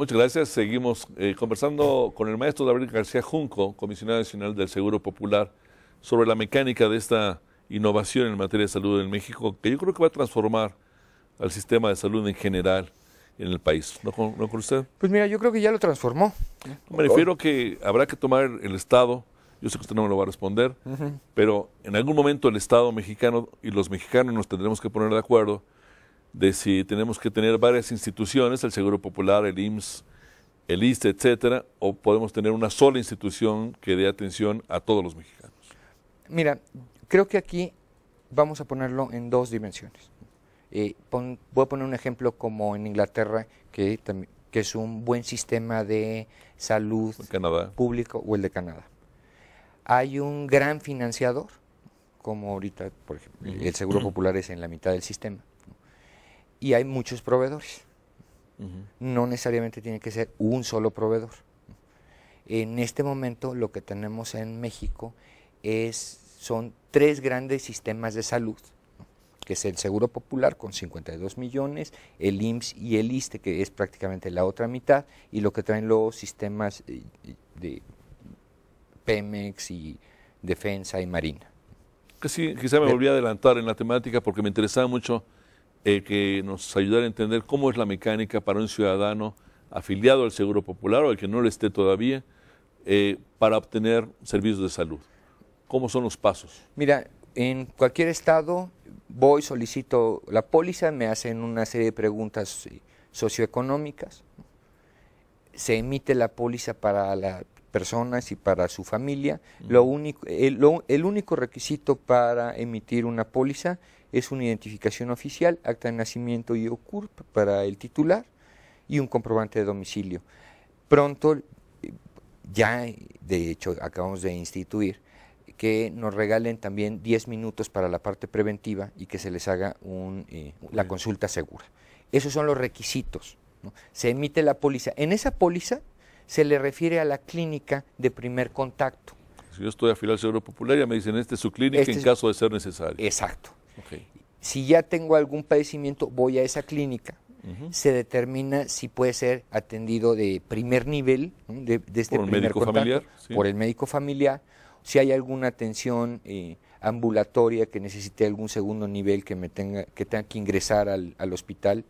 Muchas gracias. Seguimos eh, conversando con el maestro David García Junco, comisionado nacional del Seguro Popular, sobre la mecánica de esta innovación en materia de salud en México, que yo creo que va a transformar al sistema de salud en general en el país. ¿No, con, no usted? Pues mira, yo creo que ya lo transformó. Me refiero que habrá que tomar el Estado, yo sé que usted no me lo va a responder, pero en algún momento el Estado mexicano y los mexicanos nos tendremos que poner de acuerdo de si tenemos que tener varias instituciones, el Seguro Popular, el IMSS, el ISTE, etcétera, o podemos tener una sola institución que dé atención a todos los mexicanos. Mira, creo que aquí vamos a ponerlo en dos dimensiones. Eh, voy a poner un ejemplo como en Inglaterra, que, que es un buen sistema de salud público o el de Canadá. Hay un gran financiador, como ahorita, por ejemplo, el Seguro Popular es en la mitad del sistema y hay muchos proveedores. No necesariamente tiene que ser un solo proveedor. En este momento lo que tenemos en México es, son tres grandes sistemas de salud, que es el Seguro Popular con 52 millones, el IMSS y el ISTE, que es prácticamente la otra mitad, y lo que traen los sistemas eh, de Pemex y Defensa y Marina. sí, quizá me volví a adelantar en la temática porque me interesaba mucho eh, que nos ayudara a entender cómo es la mecánica para un ciudadano afiliado al Seguro Popular o al que no lo esté todavía eh, para obtener servicios de salud. ¿Cómo son los pasos? Mira, en cualquier estado voy, solicito la póliza, me hacen una serie de preguntas eh, socioeconómicas, se emite la póliza para las personas y para su familia. Lo único, el único requisito para emitir una póliza es una identificación oficial, acta de nacimiento y OCURP para el titular y un comprobante de domicilio. Pronto, eh, ya de hecho acabamos de instituir que nos regalen también 10 minutos para la parte preventiva y que se les haga un, eh, la consulta segura. Esos son los requisitos. Se emite la póliza. En esa póliza se le refiere a la clínica de primer contacto. Si yo estoy afiliado al Seguro Popular, ya me dicen, esta es su clínica este en caso de ser necesario. Exacto. Si ya tengo algún padecimiento, voy a esa clínica. Se determina si puede ser atendido de primer nivel, de, este por el médico familiar, por el médico familiar. Si hay alguna atención eh, ambulatoria que necesite algún segundo nivel que me tenga que tenga que ingresar al, hospital.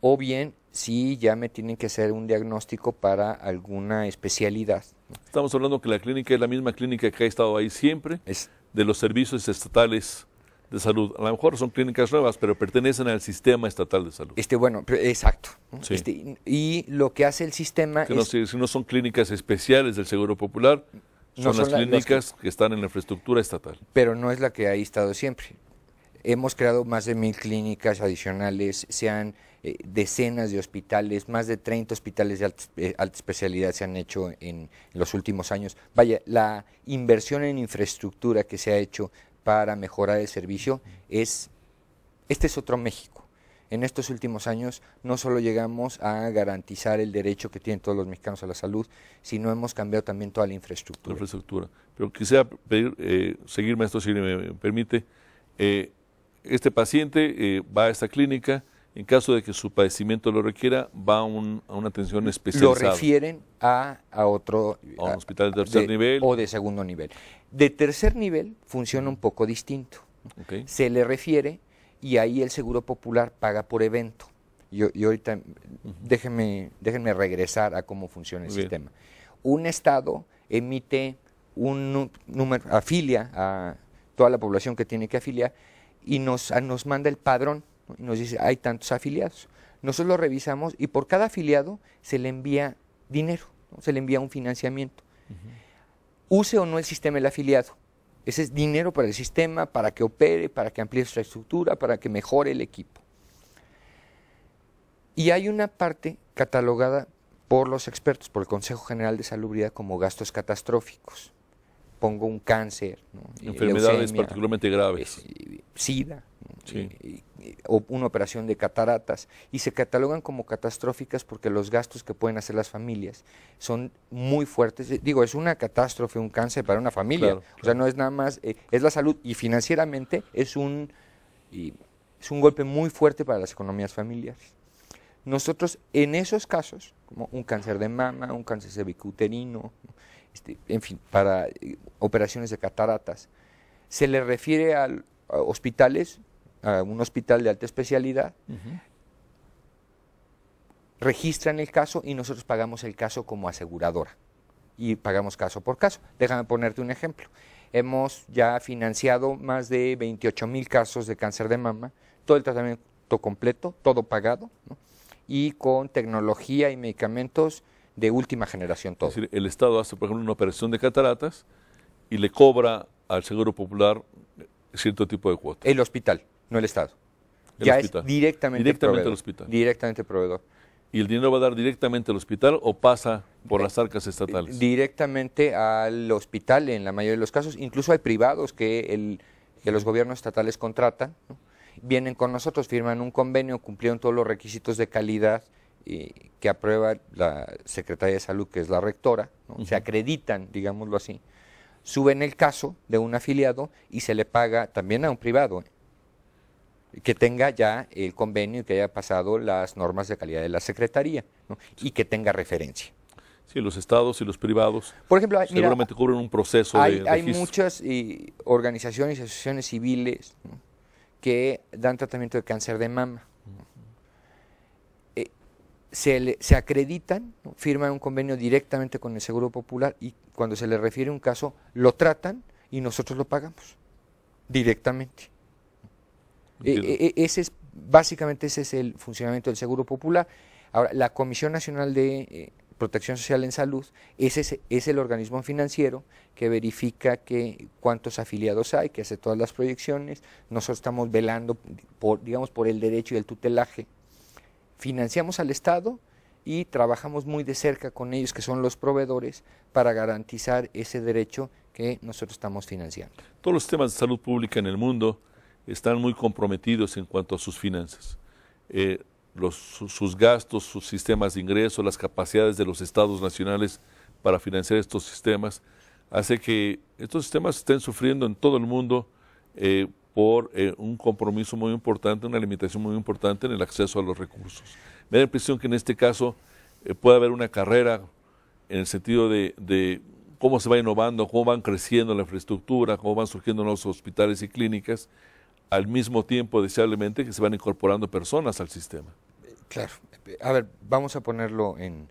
O bien si ya me tienen que hacer un diagnóstico para alguna especialidad. Estamos hablando que la clínica es la misma clínica que ha estado ahí siempre de los servicios estatales de salud. A lo mejor son clínicas nuevas, pero pertenecen al sistema estatal de salud. Este, bueno, exacto. Este, y lo que hace el sistema que si no son clínicas especiales del Seguro Popular, son, las clínicas que... están en la infraestructura estatal. Pero no es la que ha estado siempre. Hemos creado más de mil clínicas adicionales, se eh, decenas de hospitales, más de 30 hospitales de alta, especialidad se han hecho en, los últimos años. Vaya, la inversión en infraestructura que se ha hecho para mejorar el servicio es, este es otro México. En estos últimos años no solo llegamos a garantizar el derecho que tienen todos los mexicanos a la salud, sino hemos cambiado también toda la infraestructura. infraestructura. Pero quisiera pedir, eh, esto, si me permite. Eh, este paciente eh, va a esta clínica, en caso de que su padecimiento lo requiera, va a, una atención especializada. Lo refieren a, otro... A un hospital de tercer nivel. O de segundo nivel. De tercer nivel funciona un poco distinto. Se le refiere y ahí el Seguro Popular paga por evento. Y, ahorita déjenme, déjenme regresar a cómo funciona el sistema. Un Estado emite un número, afilia a toda la población que tiene que afiliar y nos, nos manda el padrón y nos dice, hay tantos afiliados. Nosotros lo revisamos y por cada afiliado se le envía dinero, se le envía un financiamiento. Use o no el sistema el afiliado. Ese es dinero para el sistema, para que opere, para que amplíe su estructura, para que mejore el equipo. Y hay una parte catalogada por los expertos, por el Consejo General de Salubridad, como gastos catastróficos. Pongo un cáncer. Enfermedades particularmente graves. Eh, SIDA o una operación de cataratas, y se catalogan como catastróficas porque los gastos que pueden hacer las familias son muy fuertes. Eh, digo, es una catástrofe, un cáncer para una familia. O sea, no es nada más, eh, es la salud, y financieramente es un, es un golpe muy fuerte para las economías familiares. Nosotros, en esos casos, como un cáncer de mama, un cáncer cervicuterino, este, en fin, para eh, operaciones de cataratas, se le refiere a hospitales a un hospital de alta especialidad, registran el caso y nosotros pagamos el caso como aseguradora y pagamos caso por caso. Déjame ponerte un ejemplo. Hemos ya financiado más de 28 mil casos de cáncer de mama, todo el tratamiento completo, todo pagado, y con tecnología y medicamentos de última generación todo. Es decir, el Estado hace, por ejemplo, una operación de cataratas y le cobra al Seguro Popular cierto tipo de cuota. El hospital no el Estado. ya hospital. directamente, al hospital. Directamente proveedor. ¿Y el dinero va a dar directamente al hospital o pasa por eh, las arcas estatales? Directamente al hospital en la mayoría de los casos. Incluso hay privados que, el, que los gobiernos estatales contratan. Vienen con nosotros, firman un convenio, cumplieron todos los requisitos de calidad y, eh, que aprueba la Secretaría de Salud, que es la rectora. Se acreditan, digámoslo así. Suben el caso de un afiliado y se le paga también a un privado que tenga ya el convenio y que haya pasado las normas de calidad de la Secretaría y que tenga referencia. Sí, los estados y los privados Por ejemplo, hay, seguramente cubren un proceso de Hay muchas organizaciones y asociaciones civiles que dan tratamiento de cáncer de mama. Eh, se, se, acreditan, firman un convenio directamente con el Seguro Popular y cuando se les refiere un caso, lo tratan y nosotros lo pagamos directamente. Eh, eh, ese es, básicamente ese es el funcionamiento del Seguro Popular. Ahora, la Comisión Nacional de eh, Protección Social en Salud ese es, el organismo financiero que verifica que cuántos afiliados hay, que hace todas las proyecciones. Nosotros estamos velando por, digamos, por el derecho y el tutelaje. Financiamos al Estado y trabajamos muy de cerca con ellos, que son los proveedores, para garantizar ese derecho que nosotros estamos financiando. Todos los temas de salud pública en el mundo están muy comprometidos en cuanto a sus finanzas. Eh, sus gastos, sus sistemas de ingreso, las capacidades de los estados nacionales para financiar estos sistemas, hace que estos sistemas estén sufriendo en todo el mundo eh, por eh, un compromiso muy importante, una limitación muy importante en el acceso a los recursos. Me da la impresión que en este caso puede haber una carrera en el sentido de, de cómo se va innovando, cómo van creciendo la infraestructura, cómo van surgiendo nuevos hospitales y clínicas, al mismo tiempo, deseablemente, que se van incorporando personas al sistema. Claro. A ver, vamos a ponerlo en,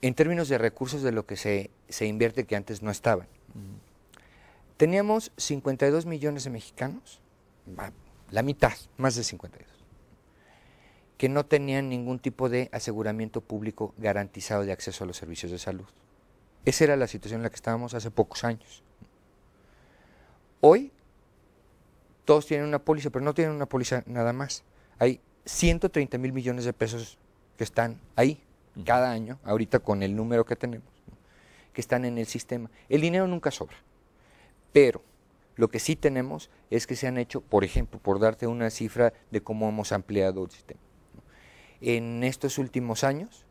en términos de recursos de lo que se, invierte que antes no estaban. Teníamos 52 millones de mexicanos, la mitad, más de 52, que no tenían ningún tipo de aseguramiento público garantizado de acceso a los servicios de salud. Esa era la situación en la que estábamos hace pocos años. Hoy todos tienen una póliza, pero no tienen una póliza nada más. Hay 130 mil millones de pesos que están ahí cada año, ahorita con el número que tenemos, que están en el sistema. El dinero nunca sobra, pero lo que sí tenemos es que se han hecho, por ejemplo, por darte una cifra de cómo hemos ampliado el sistema. En estos últimos años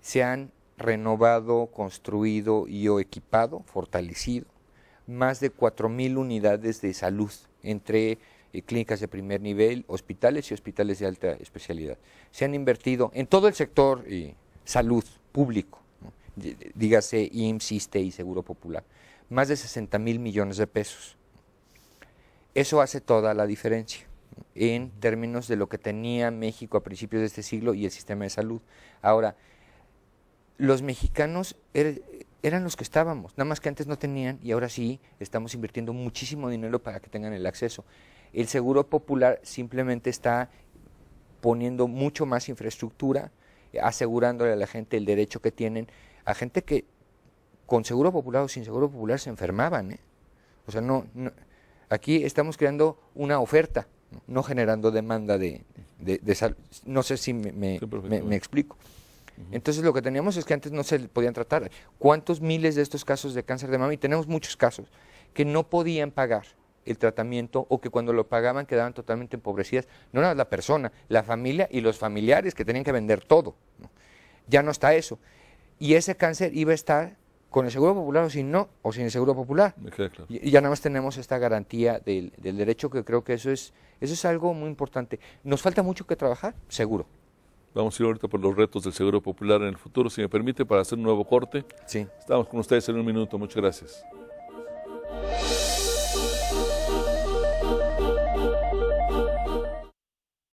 se han renovado, construido y o equipado, fortalecido más de mil unidades de salud entre eh, clínicas de primer nivel, hospitales y hospitales de alta especialidad. Se han invertido en todo el sector eh, salud público, dígase IMSS, ISTE y Seguro Popular, más de 60 mil millones de pesos. Eso hace toda la diferencia en términos de lo que tenía México a principios de este siglo y el sistema de salud. Ahora, los mexicanos er, eran los que estábamos, nada más que antes no tenían y ahora sí estamos invirtiendo muchísimo dinero para que tengan el acceso. El Seguro Popular simplemente está poniendo mucho más infraestructura, asegurándole a la gente el derecho que tienen, a gente que con Seguro Popular o sin Seguro Popular se enfermaban. ¿eh? O sea, no, aquí estamos creando una oferta, no generando demanda de, de, salud. No sé si me explico. Entonces lo que teníamos es que antes no se podían tratar. ¿Cuántos miles de estos casos de cáncer de mama? Y tenemos muchos casos que no podían pagar el tratamiento o que cuando lo pagaban quedaban totalmente empobrecidas, no era la persona, la familia y los familiares que tenían que vender todo. Ya no está eso. Y ese cáncer iba a estar con el Seguro Popular o sin no, o sin el Seguro Popular. Y, ya nada más tenemos esta garantía del, derecho que creo que eso eso es algo muy importante. ¿Nos falta mucho que trabajar? Seguro. Vamos a ir ahorita por los retos del Seguro Popular en el futuro, si me permite, para hacer un nuevo corte. Sí. Estamos con ustedes en un minuto. Muchas gracias.